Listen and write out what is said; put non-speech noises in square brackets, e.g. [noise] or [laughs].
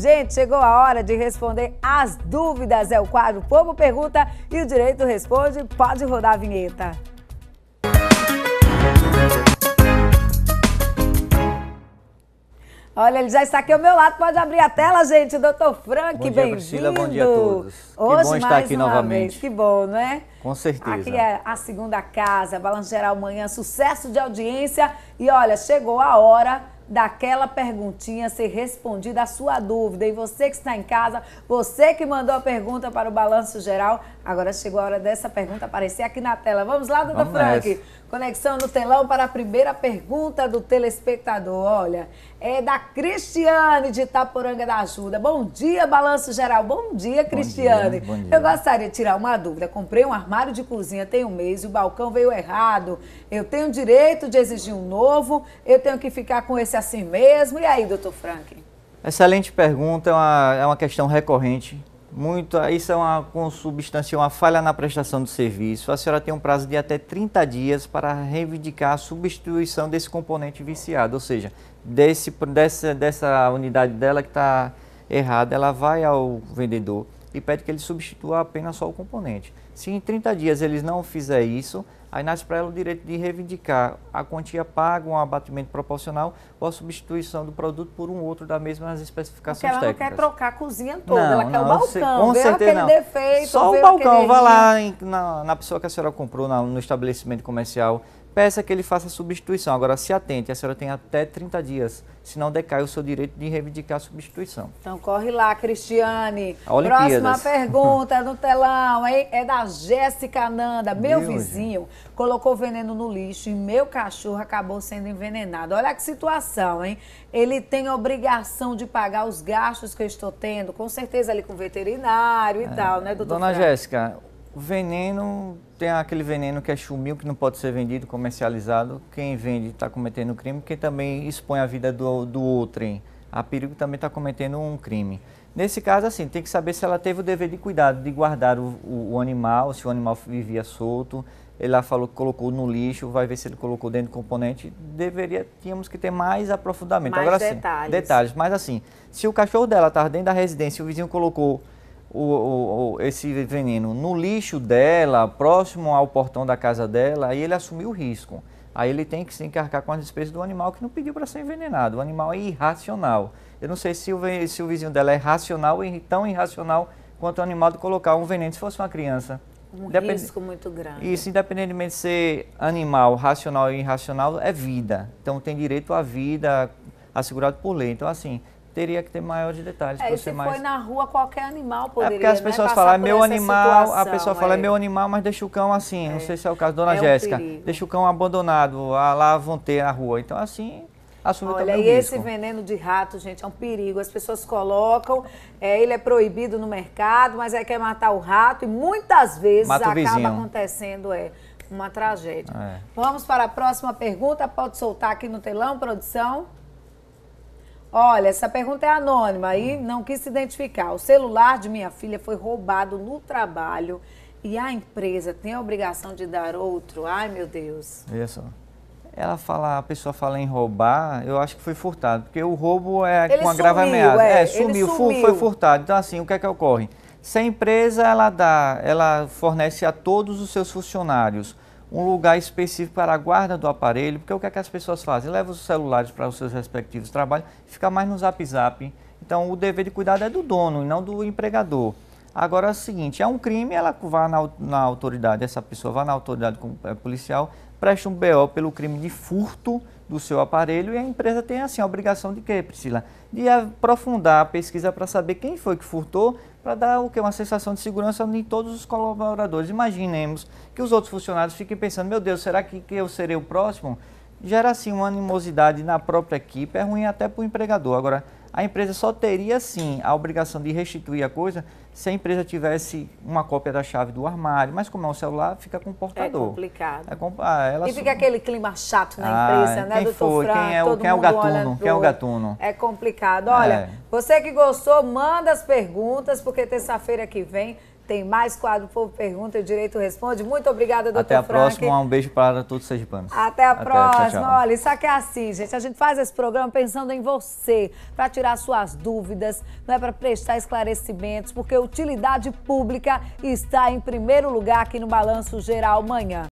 Gente, chegou a hora de responder as dúvidas. É o quadro Povo Pergunta e o Direito Responde. Pode rodar a vinheta. Olha, ele já está aqui ao meu lado. Pode abrir a tela, gente. Doutor Frank, bem-vindo. Bom dia a todos. Hoje, que bom estar aqui novamente. Vez. Que bom, não é? Com certeza. Aqui é a segunda casa, Balanço Geral Manhã, sucesso de audiência. E olha, chegou a hora daquela perguntinha ser respondida a sua dúvida. E você que está em casa, você que mandou a pergunta para o Balanço Geral, agora chegou a hora dessa pergunta aparecer aqui na tela. Vamos lá, doutor Frank. Nessa. Conexão no telão para a primeira pergunta do telespectador. Olha, é da Cristiane de Itaporanga da Ajuda. Bom dia, Balanço Geral. Bom dia, Cristiane. Bom dia, bom dia. Eu gostaria de tirar uma dúvida. Comprei um armário de cozinha tem um mês e o balcão veio errado. Eu tenho direito de exigir um novo? Eu tenho que ficar com esse assim mesmo? E aí, doutor Frank? Excelente pergunta, é uma, é uma questão recorrente muito, isso é uma consubstância, uma falha na prestação do serviço. A senhora tem um prazo de até 30 dias para reivindicar a substituição desse componente viciado, ou seja, desse, dessa, dessa unidade dela que está errada, ela vai ao vendedor e pede que ele substitua apenas só o componente. Se em 30 dias eles não fizer isso, aí nasce para ela o direito de reivindicar a quantia paga, um abatimento proporcional ou a substituição do produto por um outro da mesma nas especificações Porque ela técnicas. ela não quer trocar a cozinha toda, não, ela não, quer o balcão, com certeza não. defeito, Só o balcão, vai lá em, na, na pessoa que a senhora comprou na, no estabelecimento comercial, peça que ele faça a substituição. Agora, se atente, a senhora tem até 30 dias, senão decai o seu direito de reivindicar a substituição. Então, corre lá, Cristiane. Próxima pergunta [laughs] no telão hein? é da Jéssica Nanda. Meu vizinho colocou veneno no lixo e meu cachorro acabou sendo envenenado. Olha que situação, hein? Ele tem obrigação de pagar os gastos que eu estou tendo, com certeza ali com veterinário e é, tal, né, doutor? Dona Jéssica, Veneno, tem aquele veneno que é chumil, que não pode ser vendido, comercializado. Quem vende está cometendo crime, quem também expõe a vida do, do outrem a perigo também está cometendo um crime. Nesse caso, assim, tem que saber se ela teve o dever de cuidado, de guardar o, o, o animal, se o animal vivia solto. Ele lá falou que colocou no lixo, vai ver se ele colocou dentro do componente. Deveria, tínhamos que ter mais aprofundamento. Mais Agora, assim, detalhes. Assim, detalhes. Mas assim, se o cachorro dela estava dentro da residência e o vizinho colocou o, o, o, esse veneno no lixo dela, próximo ao portão da casa dela, aí ele assumiu o risco. Aí ele tem que se encarcar com as despesas do animal que não pediu para ser envenenado. O animal é irracional. Eu não sei se o, se o vizinho dela é racional ou tão irracional quanto o animal de colocar um veneno se fosse uma criança. Um Depende... risco muito grande. Isso, independentemente de ser animal, racional ou irracional, é vida. Então tem direito à vida assegurado por lei. Então, assim, teria que ter maiores detalhes. É, se mais... foi na rua, qualquer animal poderia, É porque as né, pessoas né? falam, é meu animal, situação, a pessoa é. fala, é meu animal, mas deixa o cão assim, é. não sei se é o caso, Dona é Jéssica, um deixa o cão abandonado, lá vão ter na rua. Então, assim, assume Olha, também o e esse veneno de rato, gente, é um perigo. As pessoas colocam, é, ele é proibido no mercado, mas é quer matar o rato e muitas vezes acaba vizinho. acontecendo, é... Uma tragédia. É. Vamos para a próxima pergunta. Pode soltar aqui no telão, produção. Olha, essa pergunta é anônima aí não quis se identificar. O celular de minha filha foi roubado no trabalho e a empresa tem a obrigação de dar outro. Ai, meu Deus. Olha só. Ela fala, a pessoa fala em roubar, eu acho que foi furtado, porque o roubo é ele com a grave ameaça. É, é sumiu, sumiu. foi furtado. Então, assim, o que é que ocorre? Se a empresa ela dá, ela fornece a todos os seus funcionários um lugar específico para a guarda do aparelho, porque o que, é que as pessoas fazem? Levam os celulares para os seus respectivos trabalhos, fica mais no zap zap. Então o dever de cuidado é do dono e não do empregador. Agora é o seguinte, é um crime, ela vai na, na autoridade, essa pessoa vai na autoridade é, policial, presta um BO pelo crime de furto do seu aparelho e a empresa tem assim a obrigação de quê, Priscila? De aprofundar a pesquisa para saber quem foi que furtou, para dar o que uma sensação de segurança em todos os colaboradores. Imaginemos que os outros funcionários fiquem pensando: "Meu Deus, será que, que eu serei o próximo?" Gera assim uma animosidade na própria equipe, é ruim até para o empregador. Agora, a empresa só teria sim a obrigação de restituir a coisa se a empresa tivesse uma cópia da chave do armário, mas como é um celular, fica com o portador. É complicado. É com... ah, e fica aquele clima chato na ah, empresa, né, quem doutor Fran? Quem é o, quem é o gatuno? Quem é o gatuno? É complicado. Olha, é. você que gostou, manda as perguntas, porque terça-feira que vem tem mais quadro Povo Pergunta e Direito Responde. Muito obrigada, doutor Até a Frank. próxima, um beijo para todos os sergipanos. Até a Até, próxima. Tchau, tchau. Olha, isso aqui é assim, gente. A gente faz esse programa pensando em você, para tirar suas dúvidas, não é para prestar esclarecimentos, porque utilidade pública está em primeiro lugar aqui no Balanço Geral amanhã.